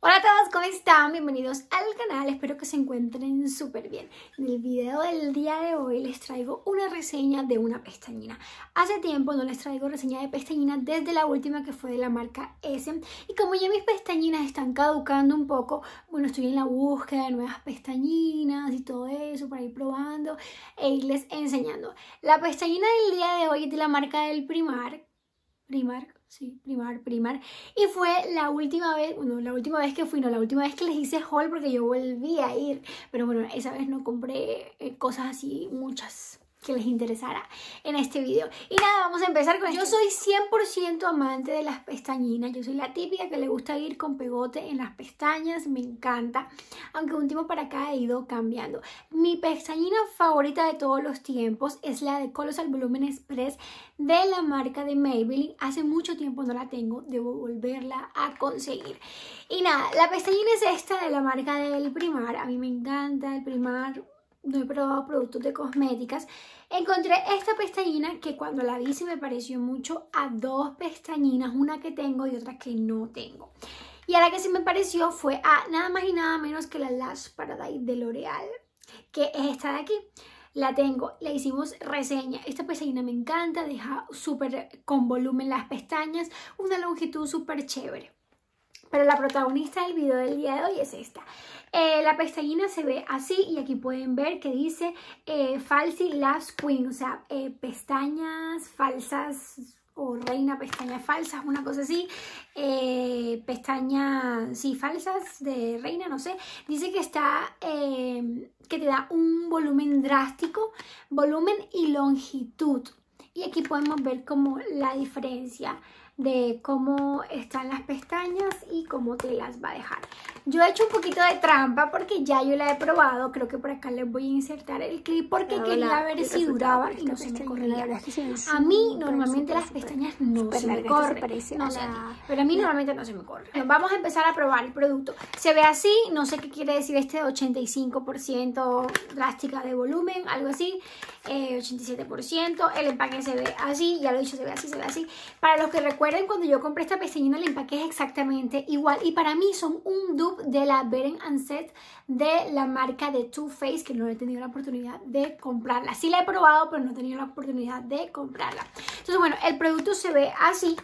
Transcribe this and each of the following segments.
Hola a todos, ¿cómo están? Bienvenidos al canal, espero que se encuentren súper bien. En el video del día de hoy les traigo una reseña de una pestañina. Hace tiempo no les traigo reseña de pestañina desde la última que fue de la marca S y como ya mis pestañinas están caducando un poco, bueno, estoy en la búsqueda de nuevas pestañinas y todo eso para ir probando e irles enseñando. La pestañina del día de hoy es de la marca del Primark, Primark, Sí, primar, primar. Y fue la última vez, bueno, la última vez que fui, no, la última vez que les hice haul porque yo volví a ir. Pero bueno, esa vez no compré eh, cosas así, muchas que les interesará en este video. Y nada, vamos a empezar con Yo soy 100% amante de las pestañinas. Yo soy la típica que le gusta ir con pegote en las pestañas. Me encanta. Aunque un tiempo para acá he ido cambiando. Mi pestañina favorita de todos los tiempos es la de Colossal Volumen Express de la marca de Maybelline. Hace mucho tiempo no la tengo. Debo volverla a conseguir. Y nada, la pestañina es esta de la marca del Primar. A mí me encanta el Primar no he probado productos de cosméticas, encontré esta pestañina que cuando la vi se me pareció mucho a dos pestañinas, una que tengo y otra que no tengo. Y ahora la que sí me pareció fue a nada más y nada menos que la Lash Paradise de L'Oreal, que es esta de aquí. La tengo, le hicimos reseña. Esta pestañina me encanta, deja súper con volumen las pestañas, una longitud súper chévere. Pero la protagonista del video del día de hoy es esta. Eh, la pestañina se ve así y aquí pueden ver que dice eh, Falsi Last Queen, o sea, eh, pestañas falsas o reina pestañas falsas, una cosa así, eh, pestañas, sí, falsas de reina, no sé, dice que está, que te da un volumen drástico, volumen y longitud. Y aquí podemos ver como la diferencia de cómo están las pestañas y cómo te las va a dejar. Yo he hecho un poquito de trampa porque ya yo la he probado. Creo que por acá les voy a insertar el clip porque quería ver si duraba y no se me corría. A mí normalmente las pestañas no se me corren. pero a mí normalmente no se me corre vamos a empezar a probar el producto. Se ve así, no sé qué quiere decir este 85% drástica de volumen, algo así. 87%, eh, el empaque se ve así, ya lo he dicho, se ve así, se ve así. Para los que recuerden, cuando yo compré esta pestañina, el empaque es exactamente igual y para mí son un duro de la Beren Set de la marca de Too Faced, que no he tenido la oportunidad de comprarla. Sí la he probado, pero no he tenido la oportunidad de comprarla. Entonces, bueno, el producto se ve así.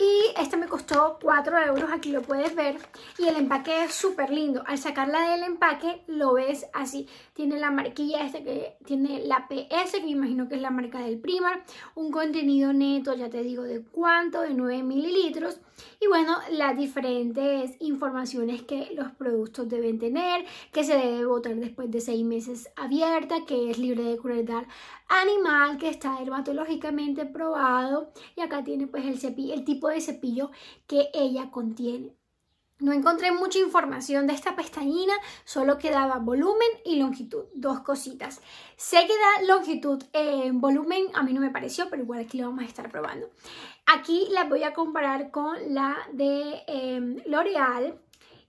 Y este me costó 4 euros, aquí lo puedes ver. Y el empaque es súper lindo. Al sacarla del empaque lo ves así. Tiene la marquilla esta que tiene la PS, que me imagino que es la marca del primer Un contenido neto, ya te digo de cuánto, de 9 mililitros y bueno, las diferentes informaciones que los productos deben tener, que se debe botar después de seis meses abierta, que es libre de crueldad animal, que está dermatológicamente probado y acá tiene pues el, cepillo, el tipo de cepillo que ella contiene. No encontré mucha información de esta pestañina, solo quedaba volumen y longitud, dos cositas. Sé que da longitud en volumen, a mí no me pareció, pero igual aquí lo vamos a estar probando. Aquí la voy a comparar con la de em, L'Oreal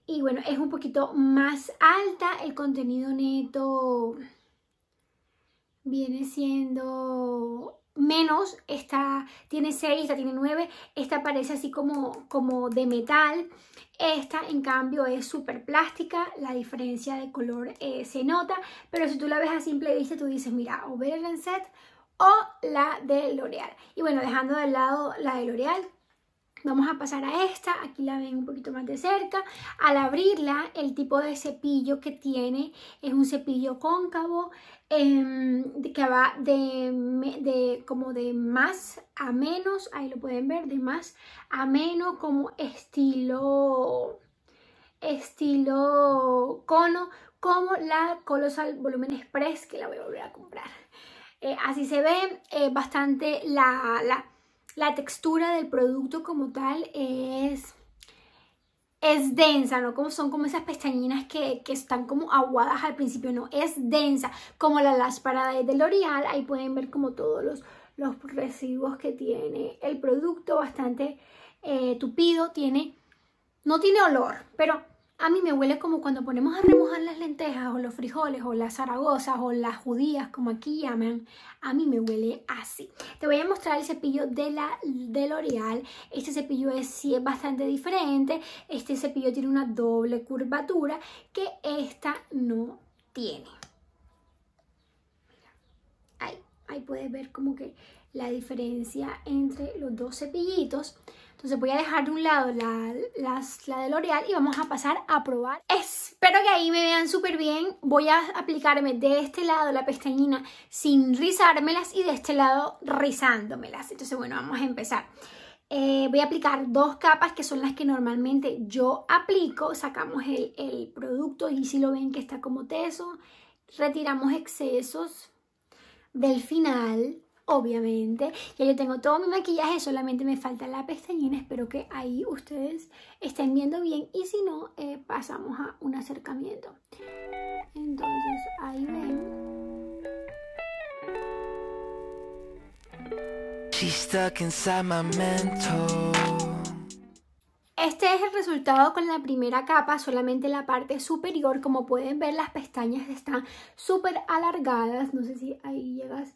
y bueno, es un poquito más alta, el contenido neto viene siendo menos, esta tiene 6, esta tiene 9, esta parece así como, como de metal, esta en cambio es súper plástica, la diferencia de color eh, se nota, pero si tú la ves a simple vista tú dices, mira, o el Set o la de L'Oreal. Y bueno, dejando de lado la de L'Oreal, Vamos a pasar a esta, aquí la ven un poquito más de cerca. Al abrirla, el tipo de cepillo que tiene es un cepillo cóncavo em, que va de, como de más a menos, ahí lo pueden ver, de más a menos como estilo estilo cono como la Colossal Volumen Express que la voy a volver a comprar. Eh, así se ve eh, bastante la, la, la textura del producto como tal es, es densa, ¿no? Como son como esas pestañinas que, están como aguadas al principio, no, es densa, como la paradas de L'Oreal, ahí pueden ver como todos los, residuos que tiene el producto, bastante eh, tupido, tiene, no tiene olor, pero a mí me huele como cuando ponemos a remojar las lentejas o los frijoles o las zaragozas o las judías, como aquí llaman. A mí me huele así. Te voy a mostrar el cepillo de, la, de L'Oreal. Este cepillo es, es bastante diferente. Este cepillo tiene una doble curvatura que esta no tiene. ahí, ahí puedes ver como que la diferencia entre los dos cepillitos. Entonces voy a dejar de un lado la, la de L'Oreal y vamos a pasar a probar. Espero que ahí me vean súper bien. Voy a aplicarme de este lado la pestañina sin rizármelas y de este lado rizándomelas. Entonces bueno, vamos a empezar. Eh, voy a aplicar dos capas que son las que normalmente yo aplico. Sacamos el, el producto y si lo ven que está como teso. Retiramos excesos del final obviamente. Ya yo tengo todo mi maquillaje, solamente me falta la pestañina. Espero que ahí ustedes estén viendo bien y si no, eh, pasamos a un acercamiento. Entonces, ahí ven. Este es el resultado con la primera capa, solamente la parte superior. Como pueden ver, las pestañas están súper alargadas. No sé si ahí llegas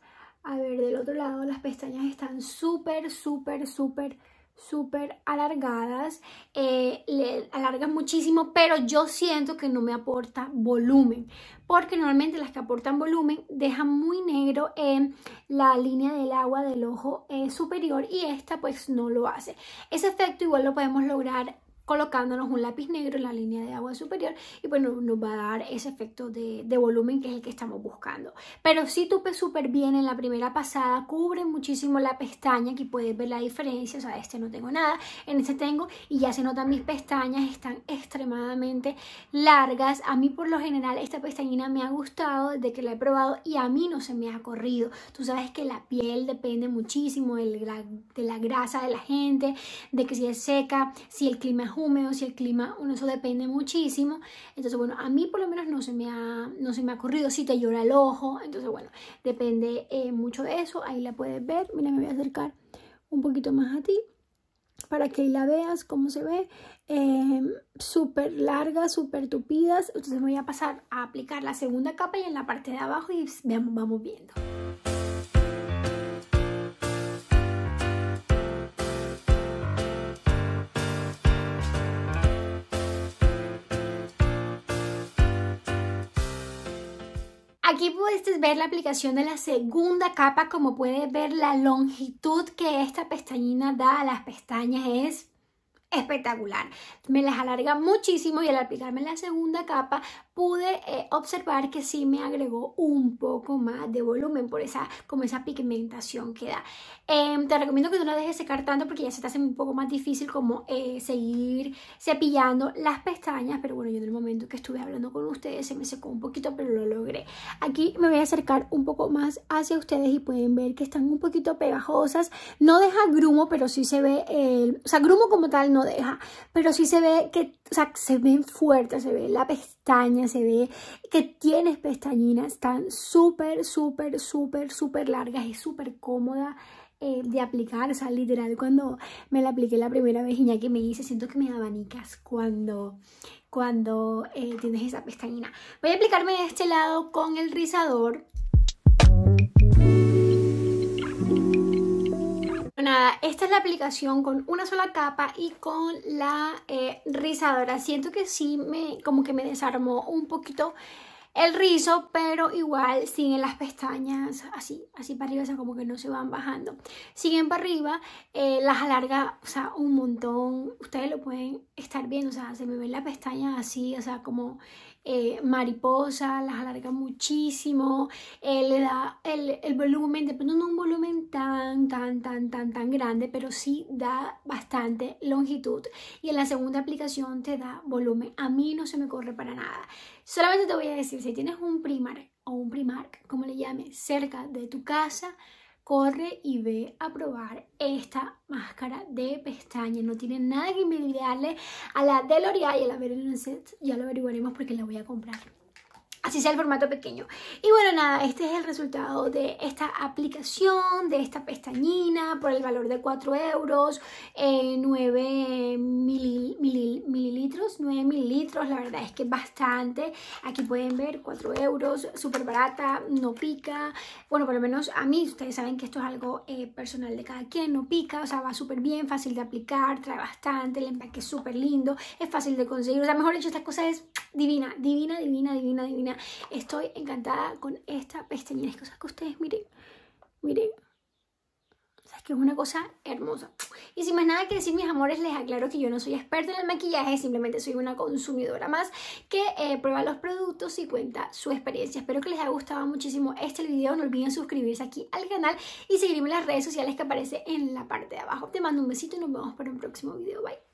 a ver, del otro lado las pestañas están súper, súper, súper, súper alargadas. Eh, alargan muchísimo, pero yo siento que no me aporta volumen. Porque normalmente las que aportan volumen dejan muy negro en la línea del agua del ojo eh, superior y esta pues no lo hace. Ese efecto igual lo podemos lograr colocándonos un lápiz negro en la línea de agua superior y bueno, nos va a dar ese efecto de, volumen que es el que estamos buscando. Pero si sí tupe súper bien en la primera pasada, cubre muchísimo la pestaña, aquí puedes ver la diferencia, o sea, este no tengo nada, en este tengo y ya se notan mis pestañas, están extremadamente largas. A mí por lo general esta pestañina me ha gustado desde que la he probado y a mí no se me ha corrido. Tú sabes que la piel depende muchísimo de de la grasa de la gente, de que si es seca, si el clima es húmedos y el clima, uno eso depende muchísimo. Entonces, bueno, a mí por lo menos no se me ha, no se me ha ocurrido si te llora el ojo. Entonces, bueno, depende eh, mucho de eso. Ahí la puedes ver. Mira, me voy a acercar un poquito más a ti para que la veas cómo se ve. Em, súper largas, súper tupidas. Entonces voy a pasar a aplicar la segunda capa y en la parte de abajo y vamos viendo. Aquí puedes ver la aplicación de la segunda capa, como puedes ver la longitud que esta pestañina da a las pestañas es espectacular. Me las alarga muchísimo y al aplicarme la segunda capa pude eh, observar que sí me agregó un poco más de volumen por esa, como esa pigmentación que da. Em, te recomiendo que no la dejes secar tanto porque ya se te hace un poco más difícil como eh, seguir cepillando las pestañas, pero bueno, yo en el momento que estuve hablando con ustedes se me secó un poquito, pero lo logré. Aquí me voy a acercar un poco más hacia ustedes y pueden ver que están un poquito pegajosas. No deja grumo, pero sí se ve, el, o sea, grumo como tal no deja, pero sí se ve que, o sea, se ven fuertes, se ve la pestaña, se ve que tienes pestañinas, están súper, súper, súper, súper largas, es súper cómoda. Eh, de aplicar, o sea, literal, cuando me la apliqué la primera vez y ya que me hice, siento que me abanicas cuando, cuando eh, tienes esa pestañina. Voy a aplicarme de este lado con el rizador esta es la aplicación con una sola capa y con la eh, rizadora. Siento que sí me, como que me desarmó un poquito el rizo, pero igual siguen las pestañas así, así para arriba, o sea, como que no se van bajando. Siguen para arriba, eh, las alarga, o sea, un montón. Ustedes lo pueden estar viendo, o sea, se me ven las pestañas así, o sea, como eh, mariposa, las alarga muchísimo, eh, le da el, volumen, de no un volumen tan, tan, tan, tan, tan grande, pero sí da bastante longitud. Y en la segunda aplicación te da volumen. A mí no se me corre para nada. Solamente te voy a decir, si tienes un Primark o un Primark, como le llame, cerca de tu casa, corre y ve a probar esta máscara de pestañas. No tiene nada que envidiarle a la de L'Oreal y a la, Set. Ya lo averiguaremos porque la voy a comprar así sea el formato pequeño. Y bueno, nada, este es el resultado de esta aplicación, de esta pestañina, por el valor de 4 euros, 9 eh, mil, mililitros, 9 mililitros, la verdad es que bastante. Aquí pueden ver 4 euros, súper barata, no pica. Bueno, por lo menos a mí, ustedes saben que esto es algo eh, personal de cada quien, no pica, o sea, va súper bien, fácil de aplicar, trae bastante, el empaque es súper lindo, es fácil de conseguir, o sea, mejor dicho, esta cosa es divina, divina, divina, divina, divina. Estoy encantada con esta pestañina. Es cosa que ustedes miren, miren. es que es una cosa hermosa. Y sin más nada que decir, mis amores, les aclaro que yo no soy experta en el maquillaje, simplemente soy una consumidora más que eh, prueba los productos y cuenta su experiencia. Espero que les haya gustado muchísimo este video. No olviden suscribirse aquí al canal y seguirme en las redes sociales que aparece en la parte de abajo. Te mando un besito y nos vemos para un próximo video. Bye.